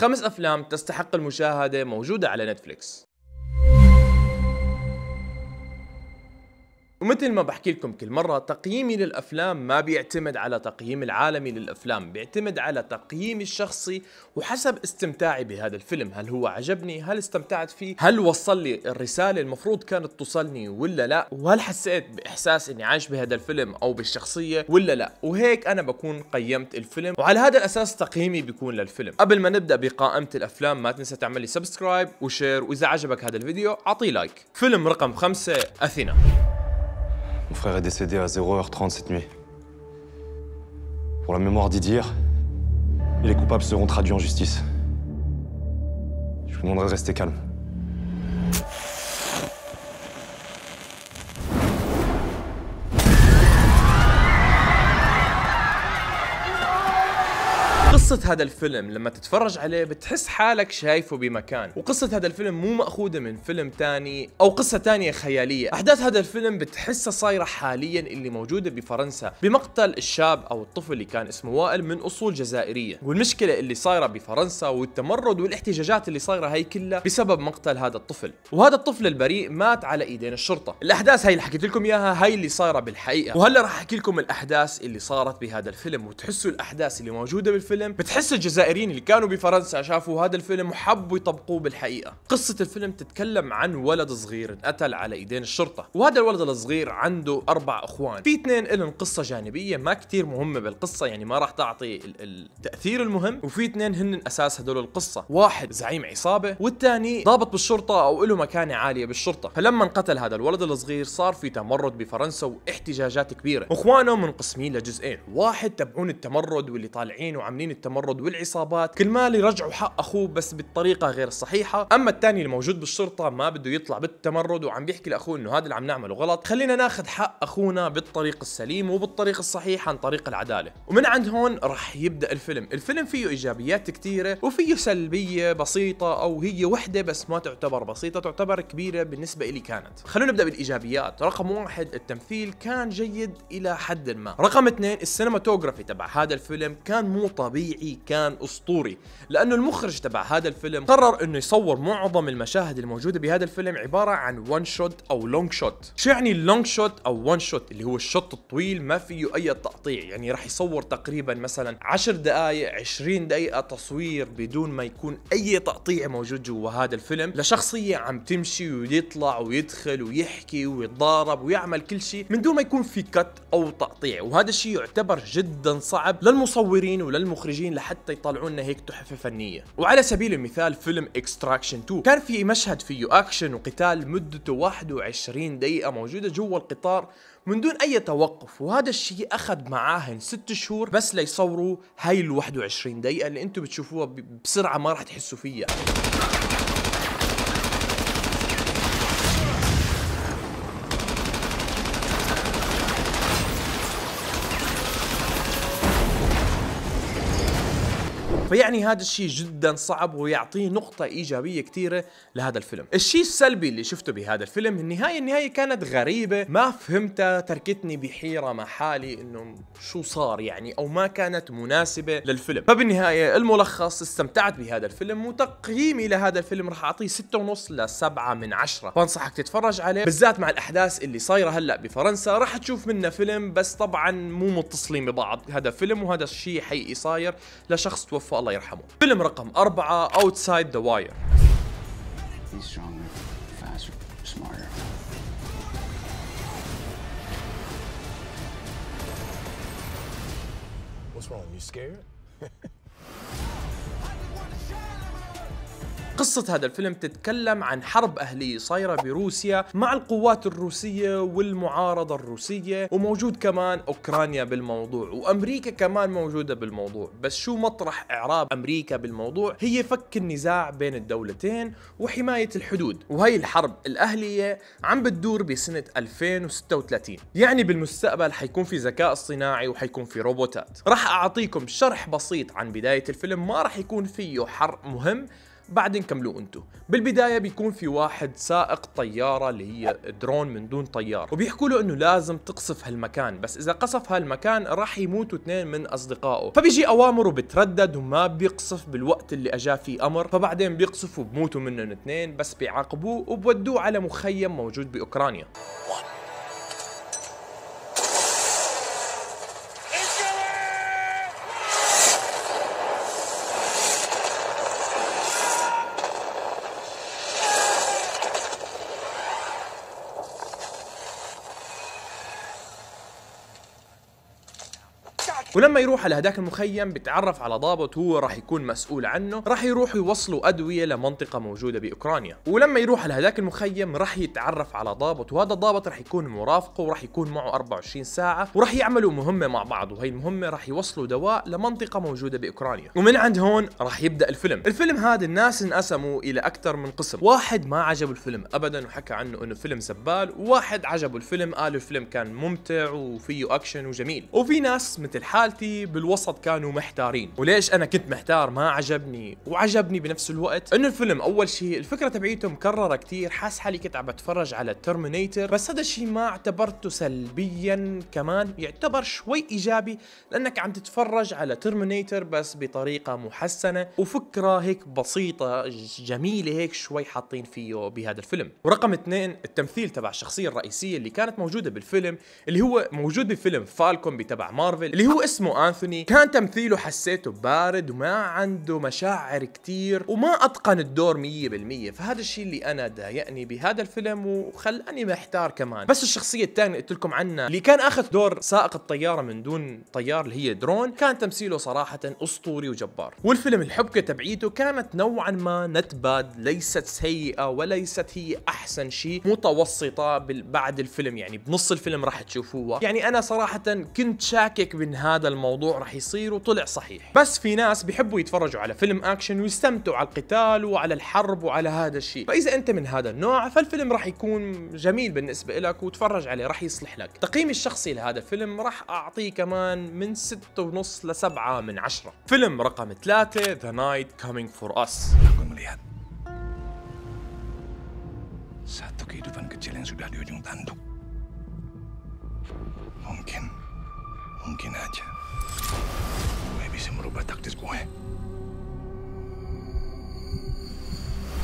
خمس أفلام تستحق المشاهدة موجودة على نتفليكس ومثل ما بحكي لكم كل مرة تقييمي للأفلام ما بيعتمد على تقييم العالمي للأفلام بيعتمد على تقييمي الشخصي وحسب استمتاعي بهذا الفيلم هل هو عجبني هل استمتعت فيه هل وصل لي الرسالة المفروض كانت توصلني ولا لا وهل حسيت بإحساس أني عايش بهذا الفيلم أو بالشخصية ولا لا وهيك أنا بكون قيمت الفيلم وعلى هذا الأساس تقييمي بيكون للفيلم قبل ما نبدأ بقائمة الأفلام ما تنسى تعمل لي سبسكرايب وشير وإذا عجبك هذا الفيديو أعطيه لايك فيلم رقم خمسة أثينا Mon frère est décédé à 0h30 cette nuit. Pour la mémoire d'Idir, les coupables seront traduits en justice. Je vous demanderai de rester calme. قصة هذا الفيلم لما تتفرج عليه بتحس حالك شايفه بمكان وقصة هذا الفيلم مو مأخوذة من فيلم تاني أو قصة تانية خيالية أحداث هذا الفيلم بتحسها صايرة حاليا اللي موجودة بفرنسا بمقتل الشاب أو الطفل اللي كان اسمه وائل من أصول جزائرية والمشكلة اللي صايرة بفرنسا والتمرد والاحتجاجات اللي صايرة هي كلها بسبب مقتل هذا الطفل وهذا الطفل البريء مات على إيدين الشرطة الأحداث هي اللي حكيت لكم إياها هي اللي صايرة بالحقيقة وهلا رح أحكي لكم الأحداث اللي صارت بهذا الفيلم وتحسوا الأحداث اللي موجودة بالفيلم بتحس الجزائريين اللي كانوا بفرنسا شافوا هذا الفيلم وحبوا يطبقوه بالحقيقه قصه الفيلم تتكلم عن ولد صغير انقتل على ايدين الشرطه وهذا الولد الصغير عنده اربع اخوان في اثنين لهم قصه جانبيه ما كتير مهمه بالقصه يعني ما راح تعطي التاثير المهم وفي اثنين هن اساس هدول القصه واحد زعيم عصابه والثاني ضابط بالشرطه او له مكانه عاليه بالشرطه فلما انقتل هذا الولد الصغير صار في تمرد بفرنسا واحتجاجات كبيره اخوانه منقسمين لجزئين واحد تبعون التمرد واللي طالعين وعاملين التمرد التمرد والعصابات كل ما يرجعوا حق اخوه بس بالطريقه غير الصحيحه اما الثاني اللي موجود بالشرطه ما بده يطلع بالتمرد وعم بيحكي لاخوه انه هذا اللي عم نعمله غلط خلينا ناخذ حق اخونا بالطريق السليم وبالطريق الصحيح عن طريق العداله ومن عند هون رح يبدا الفيلم الفيلم فيه ايجابيات كثيره وفيه سلبيه بسيطه او هي وحده بس ما تعتبر بسيطه تعتبر كبيره بالنسبه لي كانت خلونا نبدا بالايجابيات رقم واحد التمثيل كان جيد الى حد ما رقم اثنين السينماتوجرافي تبع هذا الفيلم كان مو طبيعي طبيعي كان اسطوري لانه المخرج تبع هذا الفيلم قرر انه يصور معظم المشاهد الموجوده بهذا الفيلم عباره عن وان شوت او لونج شوت شو يعني اللونج شوت او وان شوت اللي هو الشوت الطويل ما فيه اي تقطيع يعني راح يصور تقريبا مثلا 10 دقائق 20 دقيقه تصوير بدون ما يكون اي تقطيع موجود جوا هذا الفيلم لشخصيه عم تمشي ويطلع ويدخل ويحكي ويتضارب ويعمل كل شيء من دون ما يكون في كت او تقطيع وهذا الشيء يعتبر جدا صعب للمصورين وللمخرجين المخرجين لحتى يطلعوا لنا هيك تحفه فنيه وعلى سبيل المثال فيلم اكستراكشن 2 كان في مشهد فيه اكشن وقتال مدته 21 دقيقه موجوده جوا القطار من دون اي توقف وهذا الشيء اخذ معاهن 6 شهور بس ليصوروا هاي ال 21 دقيقه اللي انتم بتشوفوها بسرعه ما راح تحسوا فيها فيعني هذا الشيء جدا صعب ويعطيه نقطة إيجابية كثيرة لهذا الفيلم الشيء السلبي اللي شفته بهذا الفيلم النهاية النهاية كانت غريبة ما فهمتها تركتني بحيرة مع حالي إنه شو صار يعني أو ما كانت مناسبة للفيلم فبالنهاية الملخص استمتعت بهذا الفيلم وتقييمي لهذا الفيلم رح أعطيه 6.5 ل 7 من 10 بنصحك تتفرج عليه بالذات مع الأحداث اللي صايرة هلأ بفرنسا رح تشوف منه فيلم بس طبعا مو متصلين ببعض هذا فيلم وهذا الشيء حقيقي صاير لشخص توفى الله يرحمه فيلم رقم أربعة Outside the Wire What's wrong? You scared? قصة هذا الفيلم تتكلم عن حرب أهلية صايرة بروسيا مع القوات الروسية والمعارضة الروسية وموجود كمان أوكرانيا بالموضوع وأمريكا كمان موجودة بالموضوع بس شو مطرح إعراب أمريكا بالموضوع هي فك النزاع بين الدولتين وحماية الحدود وهي الحرب الأهلية عم بتدور بسنة 2036 يعني بالمستقبل حيكون في ذكاء اصطناعي وحيكون في روبوتات رح أعطيكم شرح بسيط عن بداية الفيلم ما رح يكون فيه حرق مهم بعدين كملوا انتم بالبدايه بيكون في واحد سائق طياره اللي هي درون من دون طيار وبيحكوا له انه لازم تقصف هالمكان بس اذا قصف هالمكان راح يموتوا اثنين من اصدقائه فبيجي اوامر وبتردد وما بيقصف بالوقت اللي اجاه فيه امر فبعدين بيقصفوا وبموتوا منهم اثنين بس بيعاقبوه وبودوه على مخيم موجود باوكرانيا ولما يروح على هداك المخيم بيتعرف على ضابط هو راح يكون مسؤول عنه راح يروحوا يوصلوا ادويه لمنطقه موجوده باوكرانيا ولما يروح على هداك المخيم راح يتعرف على ضابط وهذا الضابط راح يكون مرافقه وراح يكون معه 24 ساعه وراح يعملوا مهمه مع بعض وهي المهمه راح يوصلوا دواء لمنطقه موجوده باوكرانيا ومن عند هون راح يبدا الفيلم الفيلم هذا الناس انقسموا الى اكثر من قسم واحد ما عجبه الفيلم ابدا وحكى عنه انه فيلم زبال وواحد عجبه الفيلم قال الفيلم كان ممتع وفيه اكشن وجميل وفي ناس مثل حال خالتي بالوسط كانوا محتارين وليش انا كنت محتار ما عجبني وعجبني بنفس الوقت انه الفيلم اول شيء الفكره تبعيته مكرره كثير حاس حالي كنت عم بتفرج على ترمينيتر بس هذا الشيء ما اعتبرته سلبيا كمان يعتبر شوي ايجابي لانك عم تتفرج على ترمينيتر بس بطريقه محسنه وفكره هيك بسيطه جميله هيك شوي حاطين فيه بهذا الفيلم ورقم اثنين التمثيل تبع الشخصيه الرئيسيه اللي كانت موجوده بالفيلم اللي هو موجود بفيلم فالكون تبع مارفل اللي هو اسمه اسمه أنثوني كان تمثيله حسيته بارد وما عنده مشاعر كتير وما أتقن الدور 100% فهذا الشيء اللي أنا ضايقني بهذا الفيلم وخلاني محتار كمان بس الشخصية الثانية قلت لكم عنها اللي كان أخذ دور سائق الطيارة من دون طيار اللي هي درون كان تمثيله صراحة أسطوري وجبار والفيلم الحبكة تبعيته كانت نوعا ما نتباد ليست سيئة وليست هي أحسن شيء متوسطة بعد الفيلم يعني بنص الفيلم راح تشوفوها يعني أنا صراحة كنت شاكك من هذا هذا الموضوع رح يصير وطلع صحيح بس في ناس بيحبوا يتفرجوا على فيلم اكشن ويستمتعوا على القتال وعلى الحرب وعلى هذا الشيء فاذا انت من هذا النوع فالفيلم رح يكون جميل بالنسبه لك وتفرج عليه رح يصلح لك تقييمي الشخصي لهذا الفيلم رح اعطيه كمان من 6.5 ل 7 من 10 فيلم رقم 3 ذا نايت كامينج فور اس Satu kehidupan kecil yang sudah di ujung tanduk. Mungkin Mungkin aja. Gue bisa merubah taktis gue.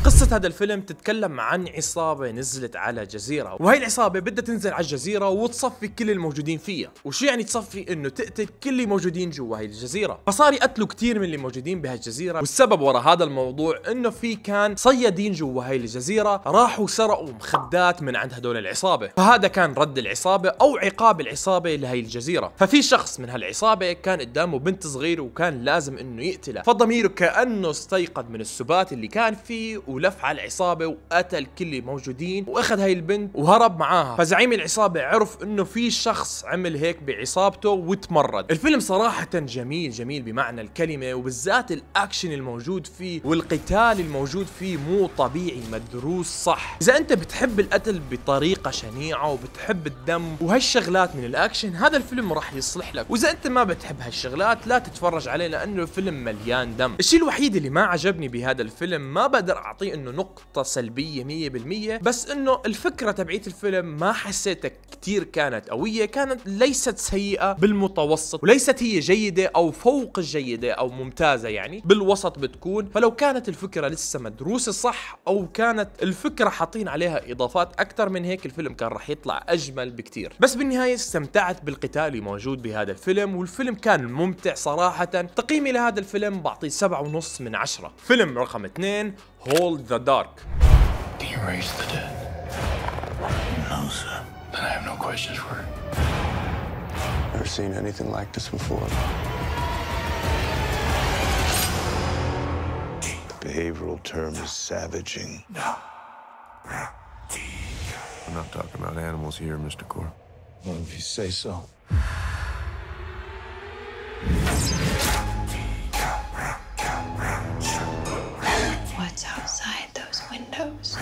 قصة هذا الفيلم تتكلم عن عصابة نزلت على جزيرة وهي العصابة بدها تنزل على الجزيرة وتصفي كل الموجودين فيها وشو يعني تصفي انه تقتل كل اللي موجودين جوا هي الجزيرة فصار يقتلوا كثير من اللي موجودين بهالجزيرة والسبب ورا هذا الموضوع انه في كان صيادين جوا هي الجزيرة راحوا سرقوا مخدات من عند هدول العصابة فهذا كان رد العصابة او عقاب العصابة لهي الجزيرة ففي شخص من هالعصابة كان قدامه بنت صغيرة وكان لازم انه يقتلها فضميره كأنه استيقظ من السبات اللي كان فيه ولف على العصابه وقتل كل اللي موجودين واخذ هاي البنت وهرب معاها فزعيم العصابه عرف انه في شخص عمل هيك بعصابته وتمرد الفيلم صراحه جميل جميل بمعنى الكلمه وبالذات الاكشن الموجود فيه والقتال الموجود فيه مو طبيعي مدروس صح اذا انت بتحب القتل بطريقه شنيعه وبتحب الدم وهالشغلات من الاكشن هذا الفيلم راح يصلح لك واذا انت ما بتحب هالشغلات لا تتفرج عليه لانه الفيلم مليان دم الشيء الوحيد اللي ما عجبني بهذا الفيلم ما بقدر اعطيه انه نقطه سلبيه 100% بس انه الفكره تبعيت الفيلم ما حسيتها كثير كانت قويه كانت ليست سيئه بالمتوسط وليست هي جيده او فوق الجيده او ممتازه يعني بالوسط بتكون فلو كانت الفكره لسه مدروسه صح او كانت الفكره حاطين عليها اضافات اكثر من هيك الفيلم كان راح يطلع اجمل بكثير بس بالنهايه استمتعت بالقتال اللي موجود بهذا الفيلم والفيلم كان ممتع صراحه تقييمي لهذا الفيلم بعطيه 7.5 من عشرة فيلم رقم اثنين Hold the dark. Can you raise the dead? No, sir. Then I have no questions for it. Never seen anything like this before. The behavioral term is savaging. No. I'm not talking about animals here, Mr. Core. Well, if you say so. outside those windows.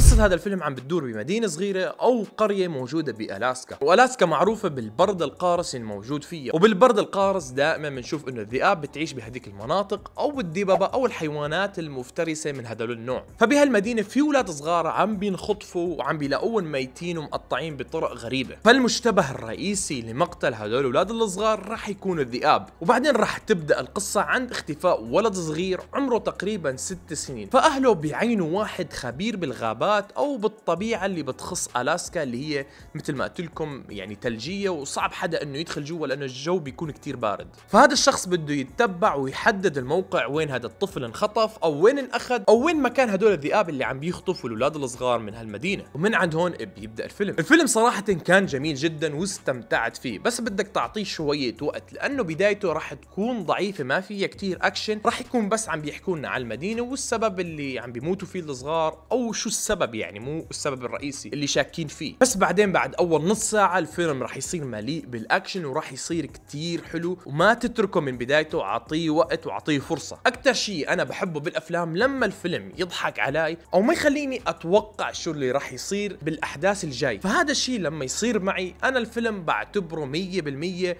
قصة هذا الفيلم عم بتدور بمدينة صغيرة أو قرية موجودة بألاسكا وألاسكا معروفة بالبرد القارس الموجود فيها وبالبرد القارس دائما بنشوف أنه الذئاب بتعيش بهذيك المناطق أو الدببة أو الحيوانات المفترسة من هدول النوع فبهالمدينة في ولاد صغار عم بينخطفوا وعم بيلاقوهم ميتين ومقطعين بطرق غريبة فالمشتبه الرئيسي لمقتل هدول الولاد الصغار راح يكون الذئاب وبعدين راح تبدأ القصة عند اختفاء ولد صغير عمره تقريبا ست سنين فأهله بيعينوا واحد خبير بالغابات بالغابات او بالطبيعه اللي بتخص الاسكا اللي هي مثل ما قلت لكم يعني ثلجيه وصعب حدا انه يدخل جوا لانه الجو بيكون كتير بارد فهذا الشخص بده يتبع ويحدد الموقع وين هذا الطفل انخطف او وين انأخذ او وين مكان هدول الذئاب اللي عم بيخطفوا الاولاد الصغار من هالمدينه ومن عند هون بيبدا الفيلم الفيلم صراحه كان جميل جدا واستمتعت فيه بس بدك تعطيه شويه وقت لانه بدايته راح تكون ضعيفه ما فيها كتير اكشن راح يكون بس عم بيحكوا لنا على المدينه والسبب اللي عم بيموتوا فيه الصغار او شو السبب السبب يعني مو السبب الرئيسي اللي شاكين فيه بس بعدين بعد اول نص ساعه الفيلم راح يصير مليء بالاكشن وراح يصير كتير حلو وما تتركه من بدايته اعطيه وقت وعطيه فرصه اكثر شيء انا بحبه بالافلام لما الفيلم يضحك علي او ما يخليني اتوقع شو اللي راح يصير بالاحداث الجاي فهذا الشيء لما يصير معي انا الفيلم بعتبره 100%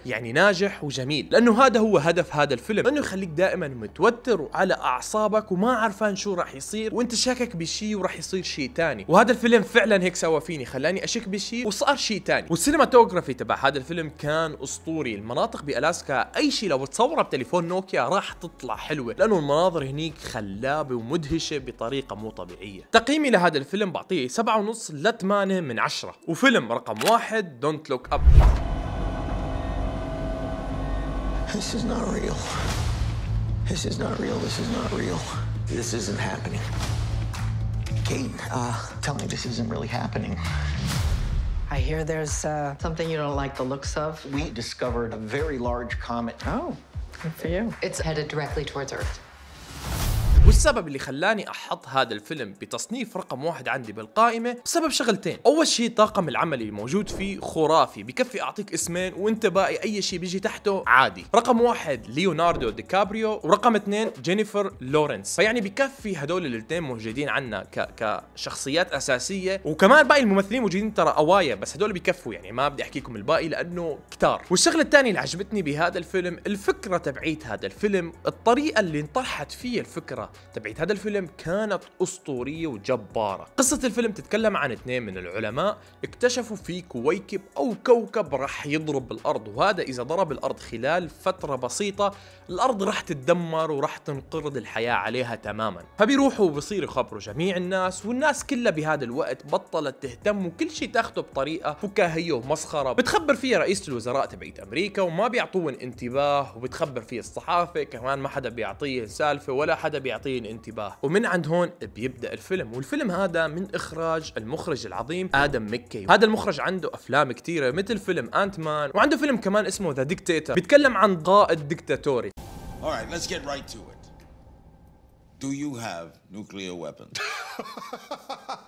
يعني ناجح وجميل لانه هذا هو هدف هذا الفيلم انه يخليك دائما متوتر وعلى اعصابك وما عرفان شو راح يصير وانت شاكك بشيء وراح يصير شيء تاني وهذا الفيلم فعلا هيك سوى فيني خلاني اشك بشيء وصار شيء تاني والسينماتوجرافي تبع هذا الفيلم كان اسطوري المناطق بالاسكا اي شيء لو تصوره بتليفون نوكيا راح تطلع حلوه لانه المناظر هنيك خلابه ومدهشه بطريقه مو طبيعيه تقييمي لهذا الفيلم بعطيه 7.5 ل 8 من 10 وفيلم رقم واحد دونت لوك اب This is not real. This is not real. This is not real. This isn't happening. Kate, uh, tell me this isn't really happening. I hear there's uh, something you don't like the looks of. We discovered a very large comet. Oh, good for you. It's headed directly towards Earth. والسبب اللي خلاني احط هذا الفيلم بتصنيف رقم واحد عندي بالقائمه بسبب شغلتين اول شيء طاقم العمل موجود فيه خرافي بكفي اعطيك اسمين وانت باقي اي شيء بيجي تحته عادي رقم واحد ليوناردو دي كابريو ورقم اثنين جينيفر لورنس فيعني بكفي هدول الاثنين موجودين عنا ك... كشخصيات اساسيه وكمان باقي الممثلين موجودين ترى اوايا بس هدول بكفوا يعني ما بدي احكيكم الباقي لانه كتار والشغله الثانيه اللي عجبتني بهذا الفيلم الفكره تبعيت هذا الفيلم الطريقه اللي انطرحت فيها الفكره تبعت هذا الفيلم كانت أسطورية وجبارة قصة الفيلم تتكلم عن اثنين من العلماء اكتشفوا في كويكب أو كوكب رح يضرب بالأرض وهذا إذا ضرب الأرض خلال فترة بسيطة الأرض رح تتدمر ورح تنقرض الحياة عليها تماما فبيروحوا وبصير يخبروا جميع الناس والناس كلها بهذا الوقت بطلت تهتم وكل شيء تاخده بطريقة فكاهية ومسخرة بتخبر فيها رئيسة الوزراء تبعت أمريكا وما بيعطوهم انتباه وبتخبر فيه الصحافة كمان ما حدا بيعطيه سالفة ولا حدا بيعطيه ملقين انتباه ومن عند هون بيبدا الفيلم والفيلم هذا من اخراج المخرج العظيم ادم مكي هذا المخرج عنده افلام كثيره مثل فيلم انت مان وعنده فيلم كمان اسمه ذا ديكتاتور بيتكلم عن قائد ديكتاتوري Alright, let's get right to it. Do you have nuclear weapons?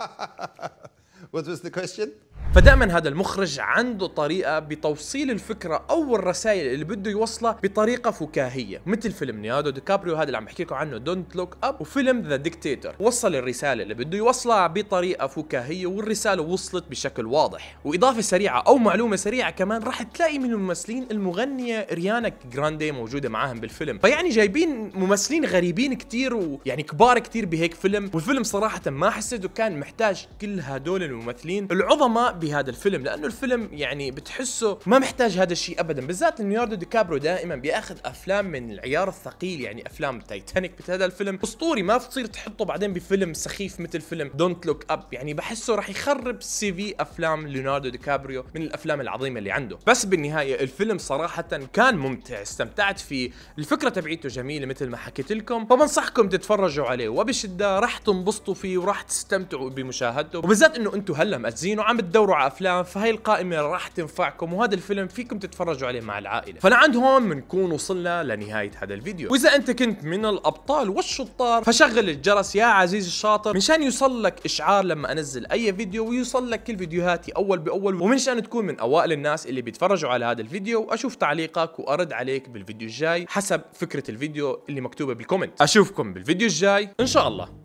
What was the question? فدائما هذا المخرج عنده طريقه بتوصيل الفكره او الرسائل اللي بده يوصلها بطريقه فكاهيه مثل فيلم نيادو دي كابريو هذا اللي عم بحكي لكم عنه دونت لوك اب وفيلم ذا ديكتاتور وصل الرساله اللي بده يوصلها بطريقه فكاهيه والرساله وصلت بشكل واضح واضافه سريعه او معلومه سريعه كمان راح تلاقي من الممثلين المغنيه ريانا جراندي موجوده معاهم بالفيلم فيعني جايبين ممثلين غريبين كتير ويعني كبار كتير بهيك فيلم والفيلم صراحه ما حسيته كان محتاج كل هدول الممثلين العظماء يعبي هذا الفيلم لانه الفيلم يعني بتحسه ما محتاج هذا الشيء ابدا بالذات ليوناردو دي كابرو دائما بياخذ افلام من العيار الثقيل يعني افلام تايتانيك هذا الفيلم اسطوري ما بتصير تحطه بعدين بفيلم سخيف مثل فيلم دونت لوك اب يعني بحسه راح يخرب سي في افلام ليوناردو دي كابريو من الافلام العظيمه اللي عنده بس بالنهايه الفيلم صراحه كان ممتع استمتعت فيه الفكره تبعيته جميله مثل ما حكيت لكم فبنصحكم تتفرجوا عليه وبشده راح تنبسطوا فيه وراح تستمتعوا بمشاهدته وبالذات انه انتم هلا مأجزين وعم تدوروا بسرعه افلام فهي القائمه راح تنفعكم وهذا الفيلم فيكم تتفرجوا عليه مع العائله فلعند هون بنكون وصلنا لنهايه هذا الفيديو واذا انت كنت من الابطال والشطار فشغل الجرس يا عزيزي الشاطر مشان يوصل لك اشعار لما انزل اي فيديو ويوصل لك كل فيديوهاتي اول باول ومنشان تكون من اوائل الناس اللي بيتفرجوا على هذا الفيديو واشوف تعليقك وارد عليك بالفيديو الجاي حسب فكره الفيديو اللي مكتوبه بالكومنت اشوفكم بالفيديو الجاي ان شاء الله